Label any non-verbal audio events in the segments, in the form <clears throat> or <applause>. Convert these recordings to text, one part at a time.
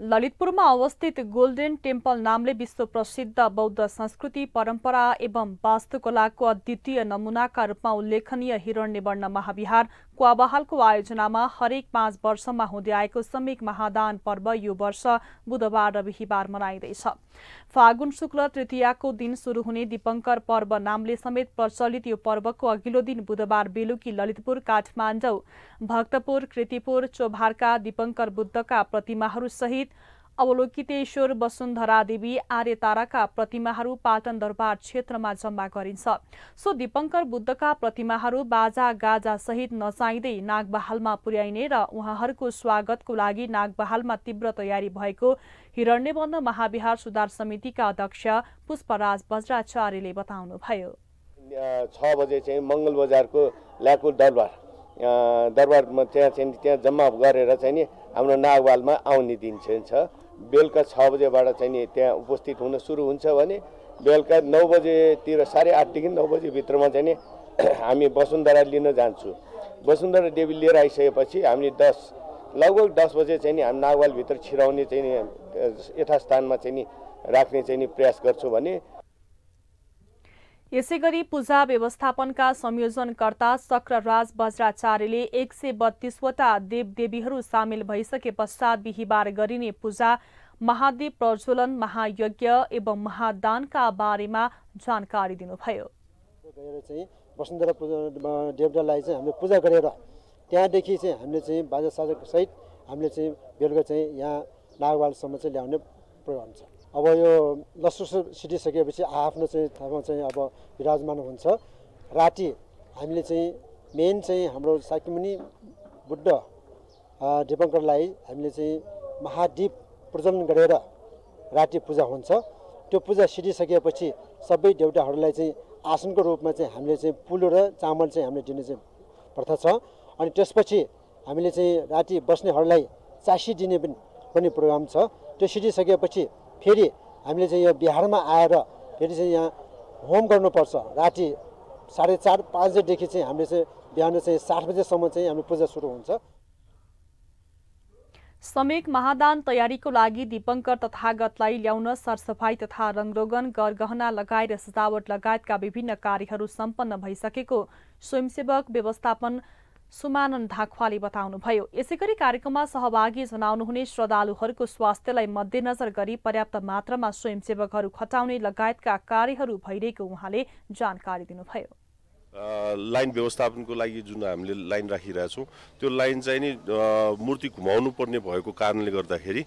ललितपुरमा अवस्थित golden temple नामले विश्व प्रसिद्ध बौद्ध संस्कृति परम्परा एवं वास्तुकलाको अद्वितीय नमुनाका रूपमा उल्लेखनीय हिरण्यवर्ण महाविहार क्वाबहालको आयोजनामा हरेक पाँच वर्षमा हुँदै आएको समिक महादान पर्व यो वर्ष बुधबार र बिहिबार मनाइँदैछ फागुन शुक्ल तृतीयाको दिन सुरु हुने दिपङ्कर पर्व नामले समेत प्रचलित यो पर्वको अघिल्लो दिन बुधबार बेलुकी ललितपुर काठमाडौँ भक्तपुर कृतिपुर चोभारका दिपङ्कर बुद्धका प्रतिमाहरूसहित सहित अवलोकितेश्वर वसुन्धरा देवी आर्य ताराका प्रतिमाहरू पाटन दरबार क्षेत्रमा जम्मा गरिन्छ सो दिपङ्कर बुद्धका प्रतिमाहरू बाजा गाजा सहित नचाहिँदै नागबहालमा पुर्याइने र उहाँहरूको स्वागतको लागि नागबहालमा तीव्र तयारी भएको हिरण्यबन्ध महाविहार सुधार समितिका अध्यक्ष पुष्पराज वज्राचार्यले बताउनुभयो छ बजे चाहिँ मङ्गल बजारको ल्याकु दरबार दरबारमा त्यहाँ चाहिँ त्यहाँ जम्मा गरेर चाहिँ नि हाम्रो नागवालमा आउने दिन चाहिँ छ बेलुका छ बजेबाट चाहिँ नि त्यहाँ उपस्थित हुन सुरु हुन्छ भने बेलुका नौ बजेतिर साढे आठदेखि नौ बजीभित्रमा चाहिँ नि <clears throat> हामी वसुन्धरा लिन जान्छौँ वसुन्धरा देवी लिएर आइसकेपछि हामीले दस लगभग दस बजे चाहिँ नि हामी नागवालभित्र छिराउने चाहिँ यथास्थानमा चाहिँ नि राख्ने चाहिँ नि प्रयास गर्छौँ भने यसै गरी पूजा व्यवस्थापनका संयोजनकर्ता चक्रराज बज्राचार्यले एक सय बत्तीसवटा देवदेवीहरू सामेल भइसके पश्चात बिहिबार गरिने पूजा महादेव प्रज्वलन महायज्ञ एवं महादानका बारेमा जानकारी दिनुभयो वसुन्धरा चाहिँ हामीले पूजा गरेर त्यहाँदेखि चाहिँ हामीले चाहिँ बाजा साजाको सहित हामीले चाहिँ बेलुका चाहिँ यहाँ नागवालसम्म चाहिँ ल्याउने प्रोग्राम छ अब यो लसुस सिटिसकेपछि आआफ्नो चाहिँ ठाउँमा चाहिँ अब विराजमान हुन्छ राति हामीले चाहिँ मेन चाहिँ हाम्रो साकिमुनि बुद्ध दिपङ्करलाई हामीले चाहिँ महादीप प्रज्वलन गरेर राति पूजा हुन्छ त्यो पूजा सिटिसकेपछि सबै देउताहरूलाई चाहिँ आसनको रूपमा चाहिँ हामीले चाहिँ पुलो र चामल चाहिँ हामीले दिने चाहिँ प्रथा छ अनि त्यसपछि हामीले चाहिँ राति बस्नेहरूलाई चासी दिने पनि प्रोग्राम छ त्यो सिटिसकेपछि फेरि हामीले चाहिँ यो बिहारमा आएर फेरि चाहिँ यहाँ होम गर्नुपर्छ राति साढे चार पाँच बजेदेखि चाहिँ हामीले चाहिँ बिहान चाहिँ सात बजेसम्म चाहिँ हाम्रो पूजा सुरु हुन्छ समेक महादान तयारीको लागि दीपङ्कर तथागतलाई ल्याउन सरसफाई तथा रङरोगन गरगहना लगाएर सजावट लगायतका विभिन्न कार्यहरू सम्पन्न भइसकेको स्वयंसेवक व्यवस्थापन सुमानन धाखवाले बताउनुभयो यसै गरी कार्यक्रममा सहभागी जनाउनुहुने श्रद्धालुहरूको स्वास्थ्यलाई मध्यनजर गरी पर्याप्त मात्रामा स्वयंसेवकहरू खटाउने लगायतका कार्यहरू भइरहेको उहाँले जानकारी दिनुभयो लाइन व्यवस्थापनको लागि जुन हामीले लाइन राखिरहेछौँ त्यो लाइन चाहिँ नि मूर्ति घुमाउनु पर्ने भएको कारणले गर्दाखेरि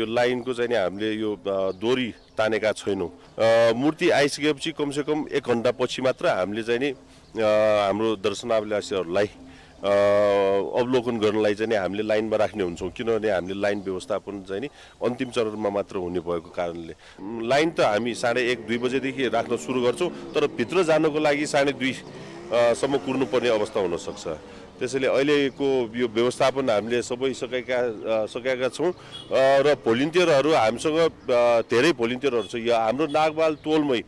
यो लाइनको चाहिँ नि हामीले यो दोरी तानेका छैनौँ मूर्ति आइसकेपछि कमसेकम एक घन्टा पछि मात्र हामीले चाहिँ नि हाम्रो दर्शनावलासीहरूलाई अवलोकन गर्नलाई चाहिँ हामीले लाइनमा राख्ने हुन्छौँ किनभने हामीले लाइन व्यवस्थापन चाहिँ नि अन्तिम चरणमा मात्र हुने भएको कारणले लाइन त हामी साढे एक दुई बजेदेखि राख्न सुरु गर्छौँ तर भित्र जानको लागि साढे दुई सम्म कुर्नुपर्ने अवस्था हुनसक्छ त्यसैले अहिलेको यो व्यवस्थापन हामीले सबै सकेका सकेका छौँ र भोलिन्टियरहरू हामीसँग धेरै भोलिन्टियरहरू छ यो हाम्रो नागबाल टोलमै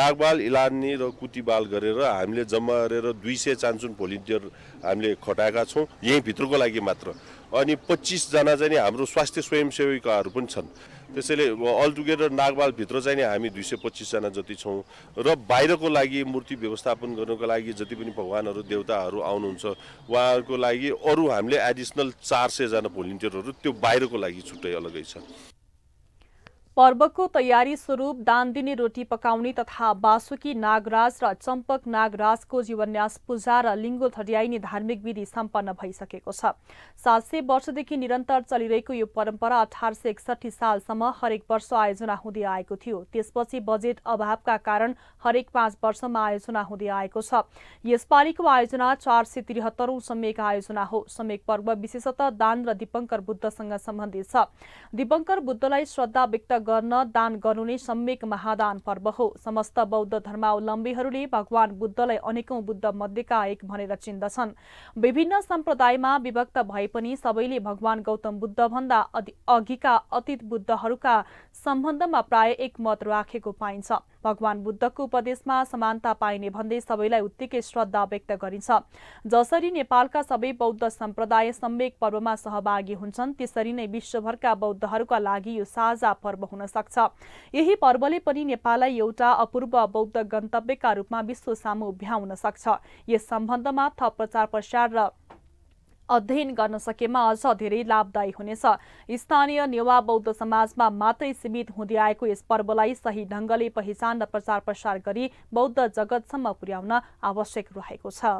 नागबाल इलानी र कुतिबाल गरेर हामीले जम्मा गरेर दुई सय चान्सुन भोलिन्टियर हामीले खटाएका छौँ यहीँभित्रको लागि मात्र अनि पच्चिसजना चाहिँ हाम्रो स्वास्थ्य स्वयंसेविकाहरू पनि छन् त्यसैले अलटुगेदर नागबालभित्र चाहिँ नि हामी दुई सय पच्चिसजना जति छौँ र बाहिरको लागि मूर्ति व्यवस्थापन गर्नको लागि जति पनि भगवान्हरू देवताहरू आउनुहुन्छ उहाँहरूको लागि अरू हामीले एडिसनल चार सयजना भोलिन्टियरहरू त्यो बाहिरको लागि छुट्टै अलगै छ पर्वको तयारी स्वरूप दान दिने रोटी पकाउने तथा बासुकी नागराज र चम्पक नागराजको जीवन्यास पूजा र लिङ्गो थड्याइने धार्मिक विधि सम्पन्न भइसकेको छ सात सय वर्षदेखि निरन्तर चलिरहेको यो परम्परा अठार सय एकसठी सालसम्म हरेक वर्ष आयोजना हुँदै आएको थियो त्यसपछि बजेट अभावका कारण हरेक पाँच वर्षमा आयोजना हुँदै आएको छ यसपालिको आयोजना चार सय त्रिहत्तरौँ समेक आयोजना हो समेक पर्व विशेषतः दान र दिपङ्कर बुद्धसँग सम्बन्धित छ दिपङ्कर बुद्धलाई श्रद्धा व्यक्त गर्न दान गर्नु नै सम्यक महादान पर्व हो समस्त बौद्ध धर्मावलम्बीहरूले भगवान बुद्धलाई अनेकौं बुद्ध मध्येका एक भनेर चिन्दछन् विभिन्न सम्प्रदायमा विभक्त भए पनि सबैले भगवान गौतम भन्दा अघिका अतीत बुद्धहरूका सम्बन्धमा प्राय एकमत राखेको पाइन्छ भगवान बुद्धको उपदेशमा समानता पाइने भन्दै सबैलाई उत्तिकै श्रद्धा व्यक्त गरिन्छ जसरी नेपालका सबै बौद्ध सम्प्रदाय सम्वेक पर्वमा सहभागी हुन्छन् त्यसरी नै विश्वभरका बौद्धहरूका लागि यो साझा पर्व हुन सक्छ यही पर्वले पनि नेपाललाई एउटा अपूर्व बौद्ध गन्तव्यका रूपमा विश्व सामु भ्याउन सक्छ यस सम्बन्धमा थप प्रचार प्रसार र अध्ययन गर्न सकेमा अझ धेरै लाभदायी हुनेछ स्थानीय नेवा बौद्ध समाजमा मात्रै सीमित हुँदै आएको यस पर्वलाई सही ढङ्गले पहिचान र प्रचार प्रसार गरी बौद्ध जगतसम्म पुर्याउन आवश्यक रहेको छ